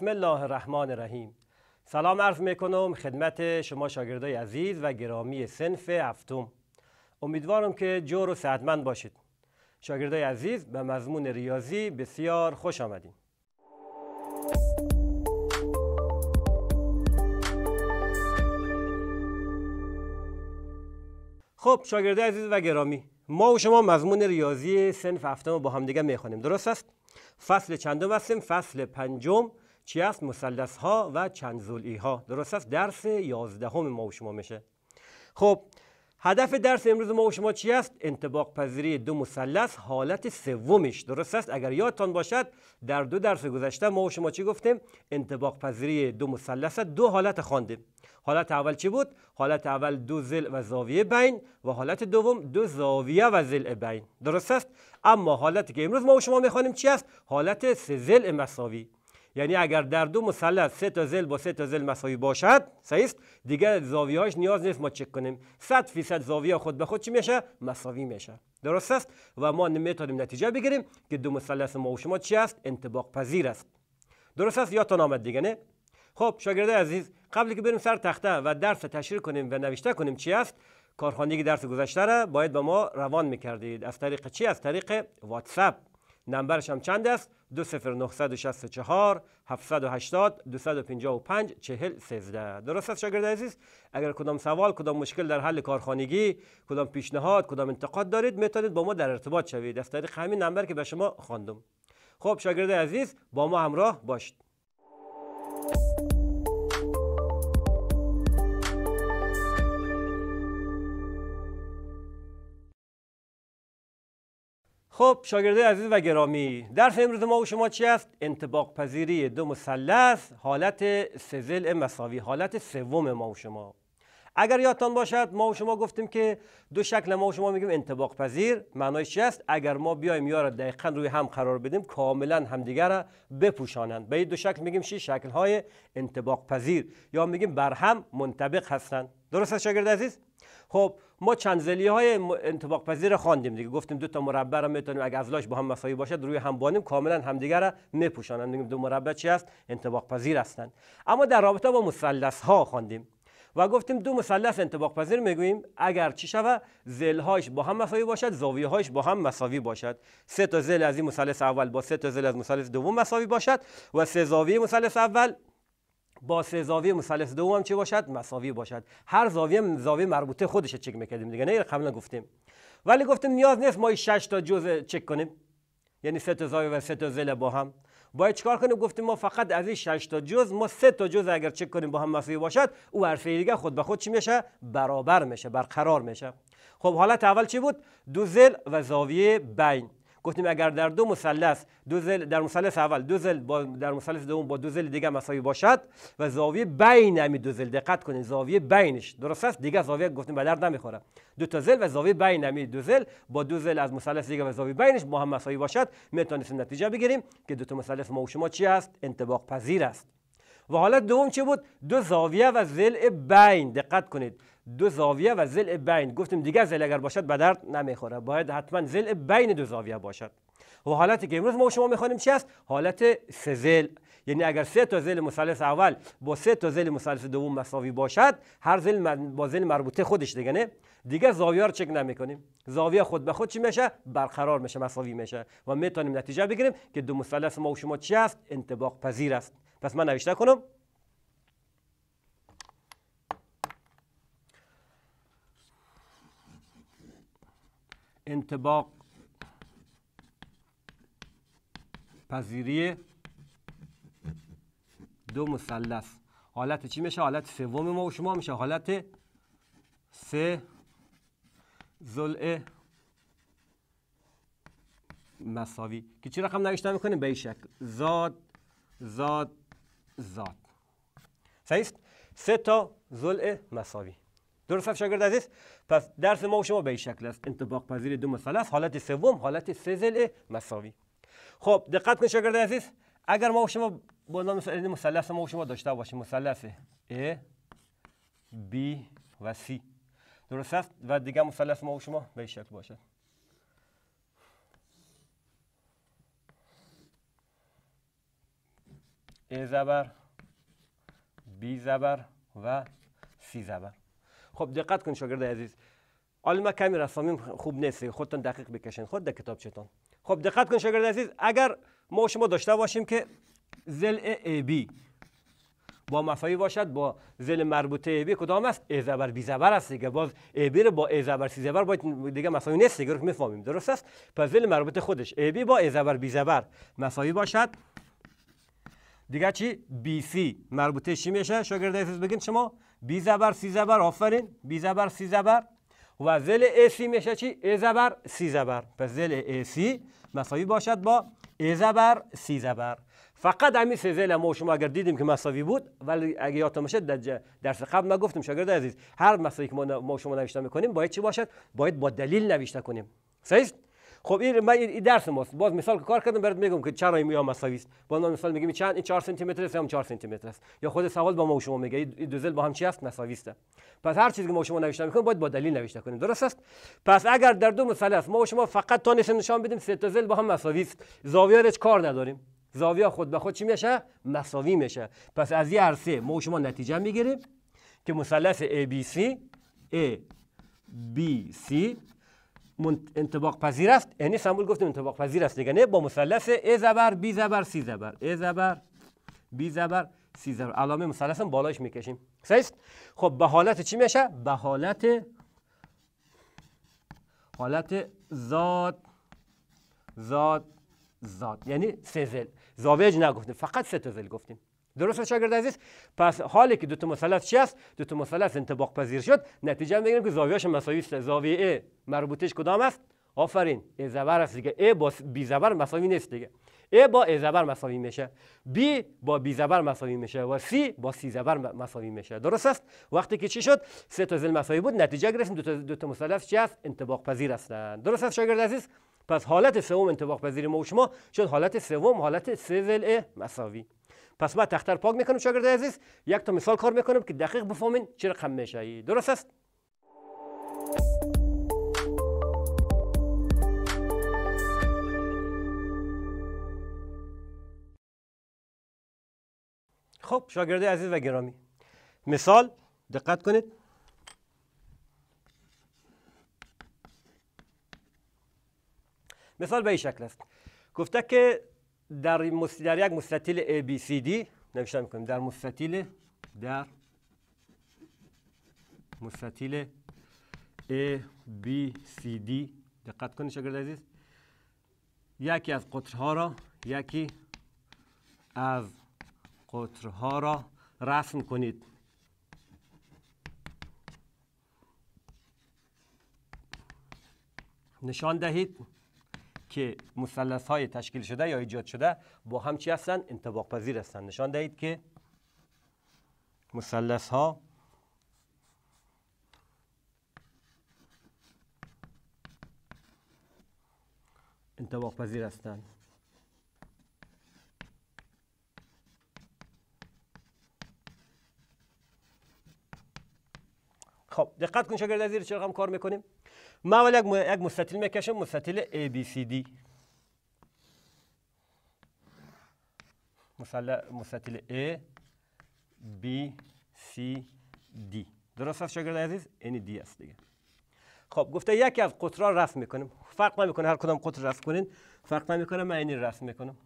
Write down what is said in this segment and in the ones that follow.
بسم الله الرحمن الرحیم سلام عرض میکنم خدمت شما شاگردای عزیز و گرامی سنف هفتم امیدوارم که جور و صحتمند باشید شاگردای عزیز به مضمون ریاضی بسیار خوش آمدید خب شاگردای عزیز و گرامی ما و شما مضمون ریاضی سنف هفتم با هم دیگه میخوانیم درست است فصل چندم هستیم فصل پنجم چی است ها و چند زلی ها درست است درس یازدهم ما و شما میشه خب هدف درس امروز ما و شما چی است انتباق پذیری دو مثلث حالت سومش درست است اگر یادتان باشد در دو درس گذشته ما و شما چی گفتیم انتباق پذیری دو مثلث دو حالت خواندیم حالت اول چی بود حالت اول دو زل و زاویه بین و حالت دوم دو زاویه و زل بین درست است اما حالتی که امروز ما و شما میخوانیم چی است حالت سه زل مساوی یعنی اگر در دو مثلث سه تا زل با سه تا زل مساوی باشد صحیح است دیگر زاویه‌هاش نیاز نیست ما چک کنیم 100 فیصد زاویه خود به خود چی میشه مساوی میشه درست است و ما نمیتونیم نتیجه بگیریم که دو مثلث ما و شما چی است انطباق پذیر است درست است تا آمد دیگه نه خب شاگرده عزیز قبل که بریم سر تخته و درس تشریح کنیم و نوشته کنیم چی است کارخانگی درس گذشته را باید به با ما روان میکردید از طریق چی از طریق واتساپ نمبرش هم چند است 20964 780 255 40 13 درست است شاگرد عزیز اگر کدام سوال کدام مشکل در حل کارخانگی کدام پیشنهاد کدام انتقاد دارید میتونید با ما در ارتباط شوید از طریق همین نمبر که به شما خواندم خب شاگرد عزیز با ما همراه باشید خب شاگرده عزیز و گرامی درس امروز ما و شما چی است انتباق پذیری دو مثلث حالت سزل مساوی حالت سوم ما و شما اگر یادتان باشد ما و شما گفتیم که دو شکل ما و شما میگیم انتباق پذیر معنایش چی است اگر ما بیایم یا را دقیقا روی هم قرار بدیم کاملا همدیگر را بپوشانند به دو شکل میگیم چی شکل های انتباق پذیر یا میگیم بر هم منطبق هستند درست شاگرد عزیز خب ما چند های انطباق پذیر خواندیم دیگه گفتیم دو تا مربع را میتونیم اگر ازلاش با هم مساوی باشد روی هم بانیم کاملا همدیگر را میپوشانند دو مربع چی است انطباق پذیر هستند اما در رابطه با مثلث ها خواندیم و گفتیم دو مثلث انطباق پذیر میگوییم اگر چی شود هاش با هم مساوی باشد زاویه هاش با هم مساوی باشد سه تا زل از این مثلث اول با سه تا زل از مثلث دوم مساوی باشد و سه زاویه مثلث اول با سه زاویه مثلث دوم هم چه باشد مساوی باشد هر زاویه زاویه مربوطه خودش چک میکردیم دیگه نه قبلا گفتیم ولی گفتیم نیاز نیست ما 6 تا جزء چک کنیم یعنی سه تا زاویه و سه تا ضلع با هم باید چکار کنیم گفتیم ما فقط از این 6 تا جزء ما سه تا جزء اگر چک کنیم با هم مساوی باشد او حرفه دیگه خود به خود چی میشه برابر میشه برقرار میشه خب حالت اول چی بود دو ضلع و زاویه بین گفتیم اگر در دو مثلث دو زل در مثلث اول دو زل با در مثلث دوم با دو زل دیگه مساوی باشد و زاویه بین همی دو زل دقت کنید زاویه بینش درست است دیگه زاویه گفتیم به درد نمیخوره دو تا زل و زاویه بین همی دو زل با دو زل از مثلث دیگه و زاویه بینش با هم مساوی باشد میتونیم نتیجه بگیریم که دو تا مثلث ما و شما چی است انطباق پذیر است و حالت دوم چه بود دو زاویه و زل بین دقت کنید دو زاویه و زل بین گفتیم دیگه زل اگر باشد به درد نمیخوره باید حتما زل بین دو زاویه باشد و حالتی که امروز ما شما میخوانیم چی است حالت سه زل یعنی اگر سه تا زل مثلث اول با سه تا زل مثلث دوم مساوی باشد هر زل با زل مربوطه خودش دیگه نه دیگه زاویه رو چک نمیکنیم زاویه خود به خود چی میشه برقرار میشه مساوی میشه و میتونیم نتیجه بگیریم که دو مثلث ما و شما چی است انطباق پذیر است پس من نوشته کنم انتباق پذیری دو مثلث حالت چی میشه حالت سوم ما و شما میشه حالت سه ضلع مساوی که چی رقم نوشته میکنیم به این شکل زاد زاد زاد سه تا ضلع مساوی درست شاگرد عزیز پس درس ما و شما به این شکل است انتباق پذیر دو مثلث حالت سوم حالت سه مساوی خب دقت کنید شاگرد عزیز اگر ما و شما با نام مثلث ما و شما داشته باشیم مثلث A B و C درست است و دیگه مثلث ما و شما به این شکل باشد A زبر B زبر و سی زبر خب دقت کن شاگرد عزیز علما کمی رسامیم خوب نیست خودتون دقیق بکشین خود در کتابچتون خب دقت کن شاگرد عزیز اگر ما شما داشته باشیم که زل ای بی با مفعی باشد با زل مربوطه ای بی کدام است ای زبر بی زبر است دیگه باز ای بی رو با ای زبر سی زبر باید دیگه مفایی نیست دیگه رو میفهمیم درست است پس زل مربوط خودش ای بی با ای زبر بی زبر باشد دیگه چی بی سی مربوطه چی میشه شاگرد عزیز بگین شما بی زبر سی زبر آفرین بی زبر سی زبر و زل سی میشه چی؟ ای زبر سی زبر پس زل سی مساوی باشد با ای زبر سی زبر فقط همین سه زل ما شما اگر دیدیم که مساوی بود ولی اگه یادتون باشه در درس قبل ما گفتیم شاگرد عزیز هر مساوی که ما شما نوشته میکنیم باید چی باشد باید با دلیل نوشته کنیم صحیح خب این من این درس ماست باز مثال که کار کردم برات میگم که چرا این یا مساوی است با نام مثال میگم چند این 4 سانتی متر است هم 4 سانتی متر است یا خود سوال با ما و شما میگه این دو زل با هم چی است مساوی است پس هر چیزی که ما شما نوشته میکنیم باید با دلیل نوشته کنیم درست است پس اگر در دو مثال است ما و شما فقط تانش نشان بدیم سه تا زل با هم مساوی است زاویه هیچ کار نداریم زاویه خود به خود چی میشه مساوی میشه پس از این عرصه ما و شما نتیجه میگیریم که مثلث ABC ABC انتباق پذیر است یعنی سمبول گفتیم انتباق پذیر است دیگه نه با مثلث ای زبر بی زبر سی زبر ای زبر بی زبر سی زبر علامه مثلث هم بالایش میکشیم است خب به حالت چی میشه به حالت حالت زاد زاد زاد یعنی سه زل زاویج نگفتیم فقط سه تا زل گفتیم درست شاگرد عزیز پس حالی که دو تا مثلث چی است دو تا مثلث انطباق پذیر شد نتیجه میگیریم که زاویه‌اش مساوی است زاویه ا مربوطش کدام است آفرین ا زبر است دیگه A با بی زبر مساوی نیست دیگه A با ا زبر مساوی میشه بی با بی زبر مساوی میشه و سی با سی زبر مساوی میشه درست است وقتی که چی شد سه تا ضلع مساوی بود نتیجه گرفتیم دو تا دو تا مثلث چی است انطباق پذیر هستند درست است شاگرد عزیز پس حالت سوم انطباق پذیر ما و شما شد حالت سوم حالت سه ضلع مساوی پس ما تختر پاک میکنم شاگرد عزیز یک تا مثال کار میکنم که دقیق بفهمین چه رقم میشه درست است خب شاگرد عزیز و گرامی مثال دقت کنید مثال به این شکل است گفته که در, در یک مستطیل ABCD نوشته میکنیم در مستطیل در مستطیل ABCD دقت کنید شاگرد عزیز یکی از قطرها را یکی از قطرها را رسم کنید نشان دهید که مثلث های تشکیل شده یا ایجاد شده با هم چی هستن انطباق پذیر هستن نشان دهید که مثلث ها انطباق پذیر هستند خب دقت کن شاگرد عزیز چرا هم کار میکنیم ما ولی یک مستطیل میکشم مستطیل ABCD مستطیل A B C D درست است شاگرد عزیز این D دیگه خب گفته یکی از قطرها رسم میکنیم فرق نمیکنه هر کدام قطر رسم کنین فرق نمیکنه من اینی رسم میکنم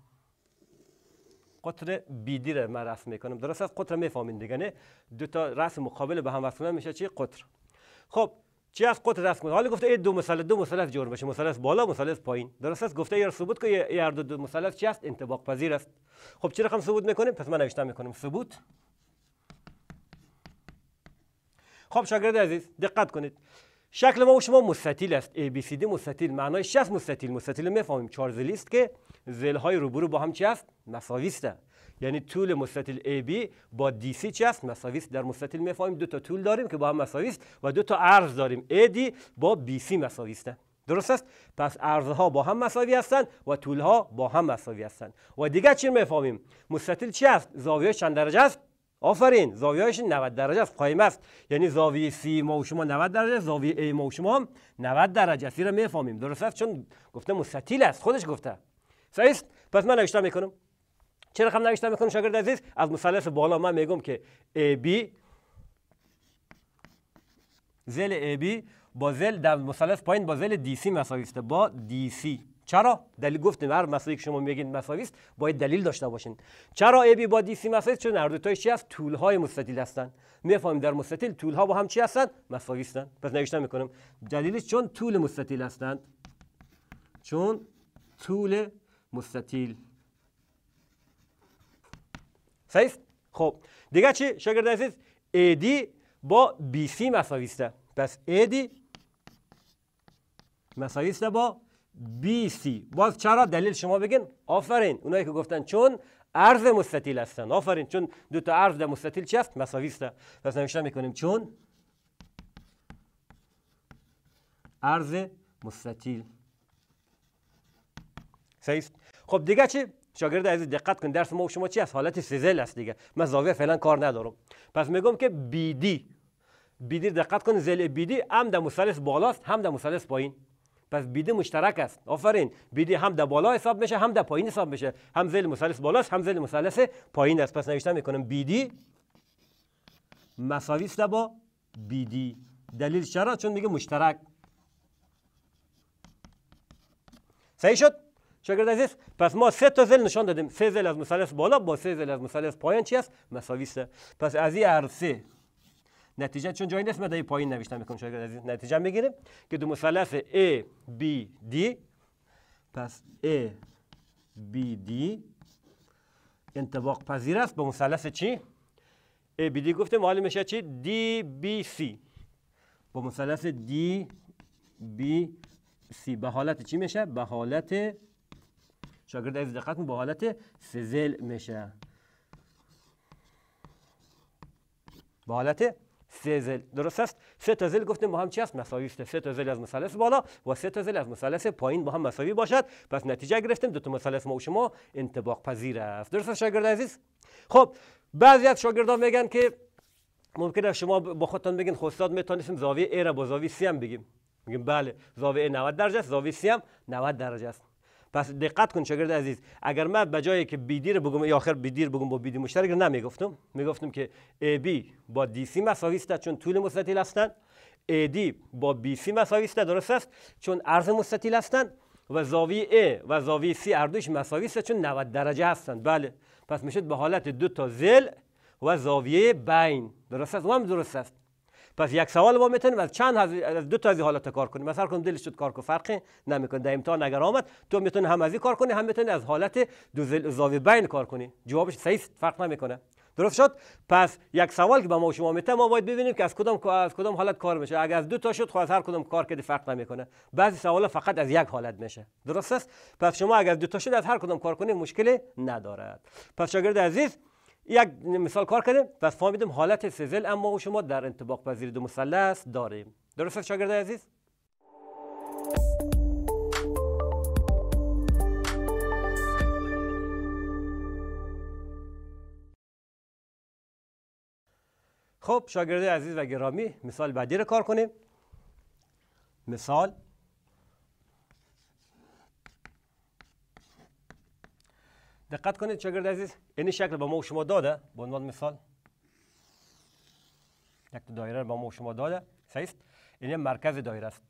قطر دی را من رسم میکنم درست است قطر میفهمین دیگه نه دو تا رسم مقابل به هم وصل میشه چی قطر خب چی از قطر دست کنه حالا گفته ای دو مثلث دو مثلث جور بشه مثلث بالا مثلث پایین درست است گفته یار ثبوت که یار دو, دو مثلث چی است انطباق پذیر است خب چی رقم ثبوت میکنیم پس من نوشتم میکنم ثبوت خب شاگرد عزیز دقت کنید شکل ما و شما مستطیل است ABCD مستطیل معنای شف مستطیل مستطیل میفهمیم چهار زلی است که زل های روبرو با هم چی است مساوی است یعنی طول مستطیل AB با DC چی است مساوی است در مستطیل میفهمیم دو تا طول داریم که با هم مساوی است و دو تا عرض داریم AD با BC مساوی است. درست است پس ها با هم مساوی هستند و ها با هم مساوی هستند و دیگه چی میفهمیم مستطیل چی است زاویه چند درجه است آفرین زاویهش 90 درجه است قایم است یعنی زاویه سی ما و شما 90 درجه زاویه ای ما و شما 90 درجه است را میفهمیم درست است چون گفته مستطیل است خودش گفته صحیح است پس من نوشتم میکنم چه رقم نوشتم میکنم شاگرد عزیز از مثلث بالا من میگم که بی زل بی با زل در مثلث پایین با زل DC مساوی است با سی چرا دلیل گفتیم هر مسئله که شما میگین مساوی است باید دلیل داشته باشین چرا بی با DC مساوی است چون هر تاش چی هست طول های مستطیل هستند میفهمیم در مستطیل طول ها با هم چی هستند مساوی پس نوشتم میکنم دلیلش چون طول مستطیل هستند چون طول مستطیل صحیح خب دیگه چی شاگرد عزیز AD با BC مساوی است پس AD مساوی است با BC باز چرا دلیل شما بگین آفرین اونایی که گفتن چون عرض مستطیل هستن آفرین چون دو تا عرض در مستطیل چی هست؟ مساوی است پس نوشته میکنیم چون عرض مستطیل صحیح خب دیگه چی شاگرد عزیز دقت کن درس ما و شما چی است حالت سیزل است دیگه من زاویه فعلا کار ندارم پس میگم که بیدی دی دقت کن زل بیدی هم در مثلث بالاست هم در مثلث پایین پس بیدی مشترک است آفرین بیدی هم در بالا حساب میشه هم در پایین حساب میشه هم زل مثلث بالاست هم زل مثلث پایین است پس نوشته میکنم بیدی مساوی است با بیدی دلیل چرا چون میگه مشترک صحیح شد شاگرد عزیز پس ما سه تا زل نشان دادیم سه زل از مثلث بالا با سه زل از مثلث پایین چی است مساوی است پس از این سه نتیجه چون جای نیست من پایین نوشتم میکنم شاگرد عزیز نتیجه میگیریم که دو مثلث A B D پس A B D انطباق پذیر است با مثلث چی A B D گفتیم حالا میشه چی D B C با مثلث دی B C به حالت چی میشه به حالت شاگرد عزیز دقت با حالت فزل میشه با حالت سه درست است سه تا زل گفتیم با هم چی است مساوی است سه تا زل از مثلث بالا و سه تا زل از مثلث پایین با هم مساوی باشد پس نتیجه گرفتیم دو تا مثلث ما و شما انطباق پذیر است درست است شاگرد عزیز خب بعضی از شاگردان میگن که ممکن است شما با خودتان بگین خب استاد میتونیم زاویه را با زاویه سیم هم بگیم میگیم بله زاویه 90 درجه است زاویه سیم هم 90 درجه است پس دقت کن شاگرد عزیز اگر من به جایی که بی دیر بگم یا آخر بی دیر بگم با بی دی مشترک نمیگفتم میگفتم که ای بی با دی سی مساوی است چون طول مستطیل هستند ای دی با بی سی مساوی است درست است چون عرض مستطیل هستند و زاویه A و زاویه سی اردوش مساوی است چون 90 درجه هستند بله پس میشد به حالت دو تا زل و زاویه بین درست است و هم درست است پس یک سوال ما میتونیم از چند از دو تا از حالات کار کنیم مثلا کن دلش شد کار کو فرقی نمیکنه در امتحان اگر آمد تو میتونی هم از کار کنی هم میتونی از حالت دو زاویه بین کار کنی جوابش صحیح فرق نمیکنه درست شد پس یک سوال که با ما و شما میته ما باید ببینیم که از کدام از کدام حالت کار میشه اگر از دو تا شد خب از هر کدام کار کرده فرق نمیکنه بعضی سوالا فقط از یک حالت میشه درست است پس شما اگر دو تا شد از هر کدام کار کنید مشکلی ندارد پس شاگرد عزیز یک مثال کار کنیم پس فهمیدیم حالت سزل اما شما در انطباق پذیری دو مثلث داریم درست است شاگرد عزیز خب شاگرد عزیز و گرامی مثال بعدی رو کار کنیم مثال دقت کنید شاگرد عزیز این یعنی شکل به ما و شما داده به عنوان مثال یک دایره به ما و شما داده صحیح این مرکز دایره است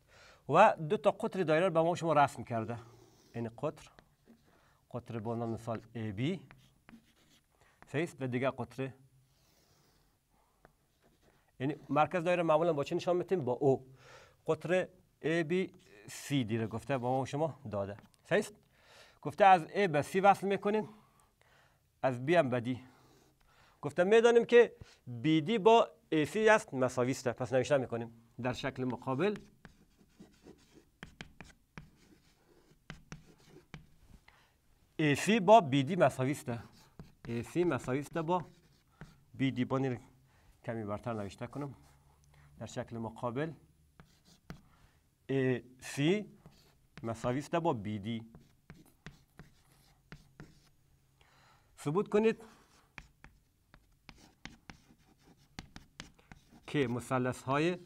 و دو تا قطر دایره با ما و شما رسم کرده این قطر قطر به عنوان مثال AB صحیح و دیگه قطر این یعنی مرکز دایره معمولا با چه نشان میتیم با او قطر AB C دیره گفته با ما و شما داده صحیح گفته از ا به سی وصل میکنین از بی هم به دی گفته میدانیم که بی دی با ای سی است مساوی پس نوشته میکنیم در شکل مقابل ای سی با بی دی مساوی ای سی مساویسته با بی دی بانی کمی برتر نوشته کنم در شکل مقابل ای سی مساویسته با بی دی ثبوت کنید که مسلس های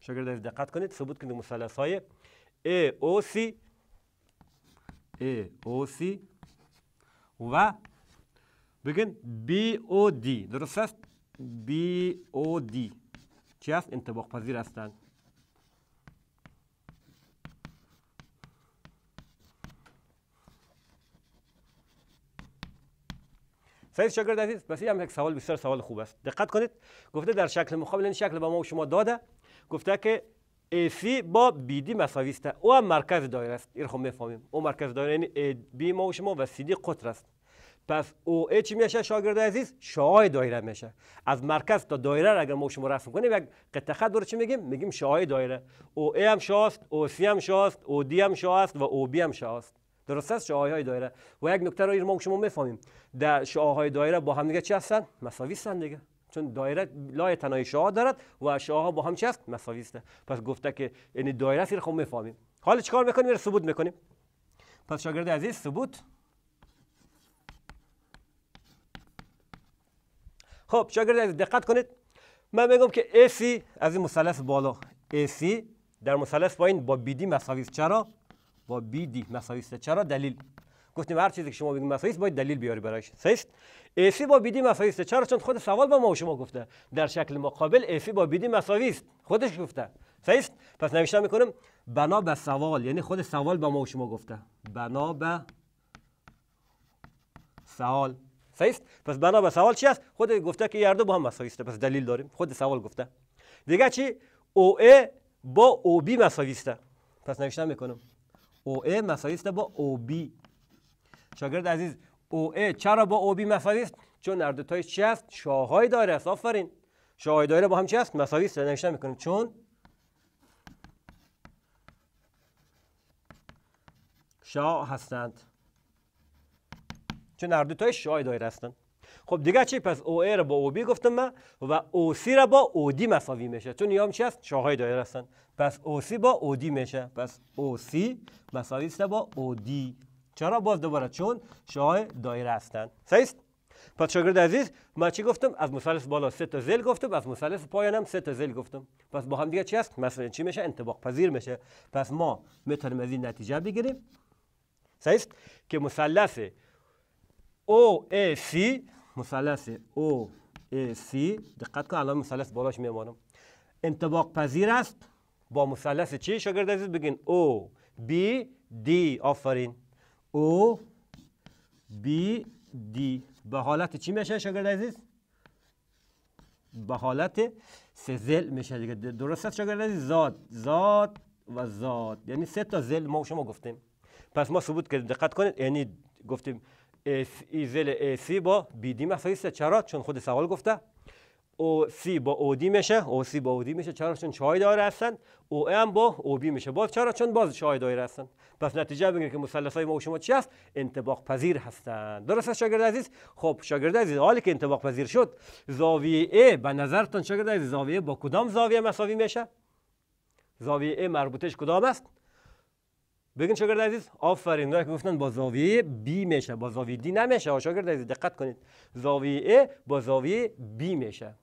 شاگرد دقت کنید ثبوت کنید مثلث های O C و بگن BOD درست است BOD چی است انتباق پذیر هستند سید شاگرد عزیز پس هم یک سوال بسیار سوال خوب است دقت کنید گفته در شکل مقابل این شکل با ما و شما داده گفته که AC با BD مساوی است او هم مرکز دایره است این خب میفهمیم او مرکز دایره یعنی AB ما و شما و CD قطر است پس او اچ میشه شاگرد عزیز شعاع دایره میشه از مرکز تا دایره را اگر ما شما رسم کنیم یک قطعه خط دور چی میگیم میگیم شعاع دایره او ای هم شاست او سی هم شاست او دی هم شاست و او بی هم شاست درست است شعاع های دایره و یک نکته رو ما شما میفهمیم در شعاع های دایره با هم دیگه چی هستن مساوی هستن دیگه چون دایره لای تنهای شعاع دارد و شعاع ها با هم چی هست مساوی هستن پس گفته که این یعنی دایره سیر خب میفهمیم حالا چیکار میکنیم رو ثبوت میکنیم پس شاگرد عزیز ثبوت خب شاگرد عزیز دقت کنید من میگم که AC از این مثلث بالا AC در مثلث پایین با BD مساوی است چرا با بیدی مساوی است چرا دلیل گفتیم هر چیزی که شما بگید مساوی است باید دلیل بیاری براش سیست سی با بیدی مساوی است چرا چون خود سوال با ما و شما گفته در شکل مقابل فی با بیدی مساوی است خودش گفته سیست پس می میکنم بنا به سوال یعنی خود سوال با ما و شما گفته بنا به سوال سیست پس بنا به سوال چی است خود گفته که یردو با هم مساوی است پس دلیل داریم خود سوال گفته دیگه چی او ای با او بی مساوی است پس می میکنم OA مساوی است با بی. شاگرد عزیز OA چرا با OB مساوی است چون هر تای چی است شاههای دایره است آفرین شاهای دایره با هم چی است مساوی است نوشتن میکنیم چون شاه هستند چون هر تای شاههای دایره هستند خب دیگه چی پس او ای را با او بی گفتم من و او سی را با او دی مساوی میشه چون یام چی است شاهای دایره هستن پس او سی با او دی میشه پس او سی مساوی است با او دی چرا باز دوباره چون شاخه دایره هستند صحیح پس شاگرد عزیز ما چی گفتم از مثلث بالا سه تا زل گفتم از مثلث پایان هم سه تا زل گفتم پس با هم دیگه چی است مثلا چی میشه انطباق پذیر میشه پس ما میتونیم از این نتیجه بگیریم صحیح که مثلث سی مثلث سی دقت کن الان مثلث بالاش میمانم انطباق پذیر است با مثلث چی شاگرد عزیز بگین او بی دی آفرین او بی دی به حالت چی میشه شاگرد عزیز به حالت زل میشه دیگه درست است شاگرد عزیز زاد زاد و زاد یعنی سه تا زل ما شما گفتیم پس ما ثبوت کردیم دقت کنید یعنی گفتیم زل سی با بیدی مساوی سه چرا چون خود سوال گفته او سی با او دی میشه او سی با او دی میشه چرا چون چای دایره هستند او ام با او بی میشه باز چرا چون باز چای دایره هستند پس نتیجه بگیر که مثلث های ما و شما چی هست انطباق پذیر هستند درست است شاگرد عزیز خب شاگرد عزیز حالی که انطباق پذیر شد زاویه ای به نظرتون شاگرد عزیز زاویه با کدام زاویه مساوی میشه زاویه ای مربوطش کدام است بگین شاگرد عزیز آفرین نه که گفتن با زاویه B میشه با زاویه D نمیشه شاگرد عزیز دقت کنید زاویه A با زاویه B میشه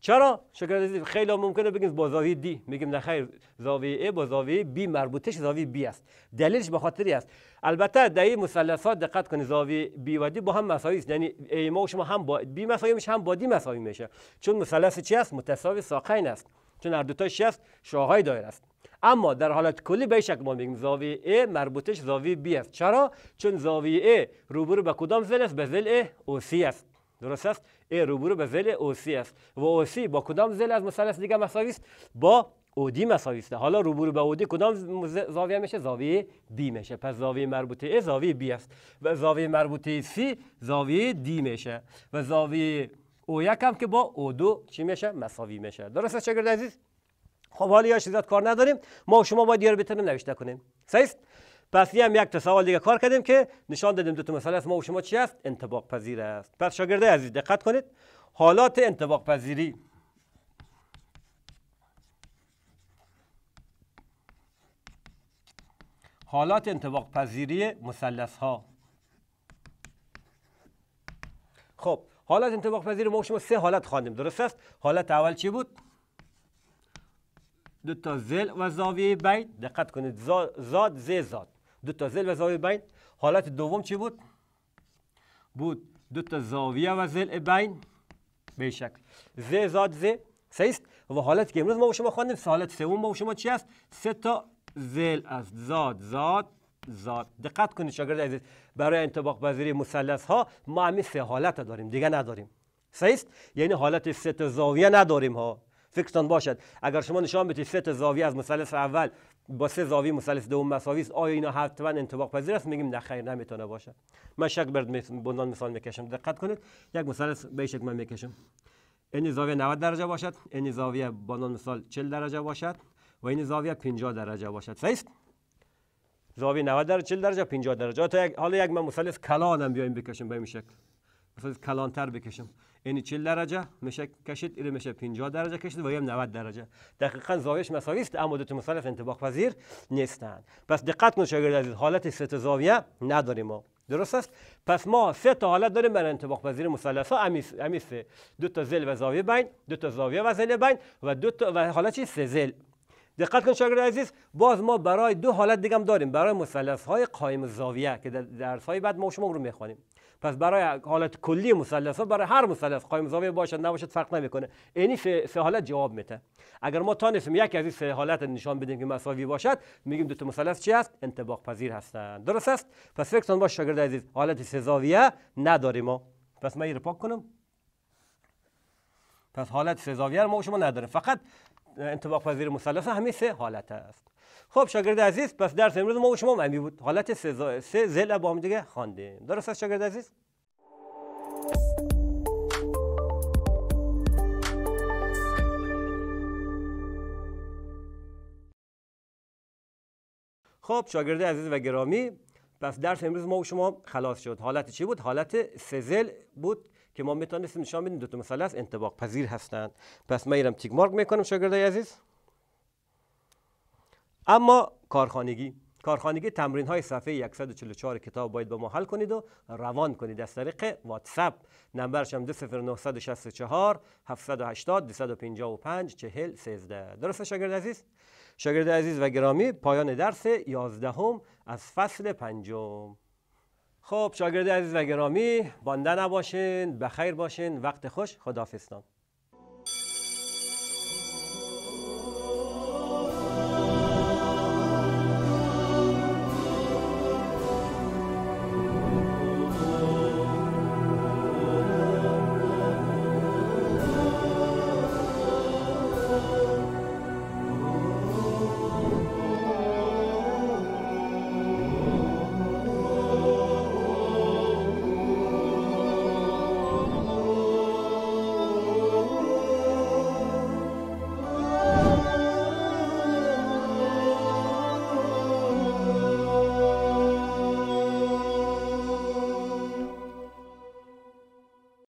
چرا شاگرد عزیز خیلی ممکنه بگیم با زاویه D میگیم نه خیر زاویه A با زاویه B مربوطش زاویه B است دلیلش به خاطری است البته در این مثلثات دقت کنید زاویه B و D با هم مساوی است یعنی A ما شما هم با B مساوی میشه هم با D مساوی میشه چون مثلث چی است متساوی ساقین است چون هر دو تا شست دایره است اما در حالت کلی به شکل ما میگیم زاویه ا مربوطش زاویه بی است چرا چون زاویه ا روبرو به کدام زل است به زل اوسی است درست است ا روبرو به زل اوسی است و اوسی با کدام زل از مثلث دیگه مساوی است با اودی مساوی است حالا روبرو به اودی کدام زاویه میشه زاویه بی میشه پس زاویه مربوطه A زاویه B است و زاویه مربوطه C زاویه D میشه و زاویه او یک هم که با او دو چی میشه مساوی میشه درست است شاگرد عزیز خب حالا یا زیاد کار نداریم ما و شما باید بتونیم نوشته کنیم صحیح پس یه هم یک تا سوال دیگه کار کردیم که نشان دادیم دو تا مسئله است ما و شما چی است انطباق پذیر است پس شاگرده عزیز دقت کنید حالات انتباق پذیری حالات انتباق پذیری مثلث ها خب حالات انتباق پذیری ما و شما سه حالت خواندیم درست است حالت اول چی بود دو تا زل و زاویه بین. دقت کنید زاد ز زاد دو تا زل و زاویه بین. حالت دوم چی بود بود دو تا زاویه و زل بین به شکل ز زاد ز سیست و حالت که امروز ما با شما خواندیم حالت سوم ما شما چی است سه تا زل از زاد زاد زاد دقت کنید شاگرد عزیز برای انطباق پذیری مثلث ها ما همین سه حالت داریم دیگه نداریم سیست یعنی حالت سه تا زاویه نداریم ها فکرتان باشد اگر شما نشان بدید سه زاویه از مثلث اول با سه زاویه مثلث دوم مساوی است آیا اینا حتما انطباق پذیر است میگیم نه خیر نمیتونه باشه من شک برد بنان مثال میکشم دقت کنید یک مثلث به شکل من میکشم این زاویه 90 درجه باشد این زاویه بنان مثال 40 درجه باشد و این زاویه 50 درجه باشد صحیح زاویه 90 درجه 40 درجه 50 درجه تا یک حالا یک من مثلث کلانم بیایم بکشیم به این شکل مثلث کلانتر بکشم یعنی 40 درجه میشه کشید اینو میشه 50 درجه کشید و هم 90 درجه دقیقا زاویش مساوی است اما دو مثلث پذیر نیستند پس دقت کن شاگرد عزیز حالت سه تا زاویه نداریم ما درست است پس ما سه تا حالت داریم برای انتباق پذیر مثلث ها امیس سه دو تا زل و زاویه بین دو تا زاویه و زل بین و دو تا و حالت چی سه زل دقت کن شاگرد عزیز باز ما برای دو حالت دیگه هم داریم برای مثلث های قائم زاویه که در درس های بعد ما شما رو میخوانیم پس برای حالت کلی مثلث برای هر مثلث قائم زاویه باشد نباشد فرق نمیکنه اینی سه حالت جواب میده اگر ما تانستیم یکی از این سه حالت نشان بدیم که مساوی باشد میگیم دو تا مثلث چی هست انطباق پذیر هستند درست است پس فکرتون باش شاگرد عزیز حالت سه زاویه نداریم ما پس من رو پاک کنم پس حالت سه زاویه ما شما نداره فقط انطباق پذیر مثلث همین سه حالت است خب شاگرد عزیز پس درس امروز ما و شما همی بود حالت سه زل با هم دیگه خواندیم درست است شاگرد عزیز خب شاگرد عزیز و گرامی پس درس امروز ما و شما خلاص شد حالت چی بود حالت سزل بود که ما میتونستیم نشان بدیم دو تا مثلث انطباق پذیر هستند پس من ایرم تیک مارک میکنم شاگردای عزیز اما کارخانگی کارخانگی تمرین های صفحه 144 کتاب باید با ما حل کنید و روان کنید از طریق واتساپ نمبرش هم 20964 780 255 40 13 درست شاگرد عزیز شاگرد عزیز و گرامی پایان درس 11 هم از فصل پنجم خب شاگرد عزیز و گرامی بانده نباشین بخیر باشین وقت خوش خدافستان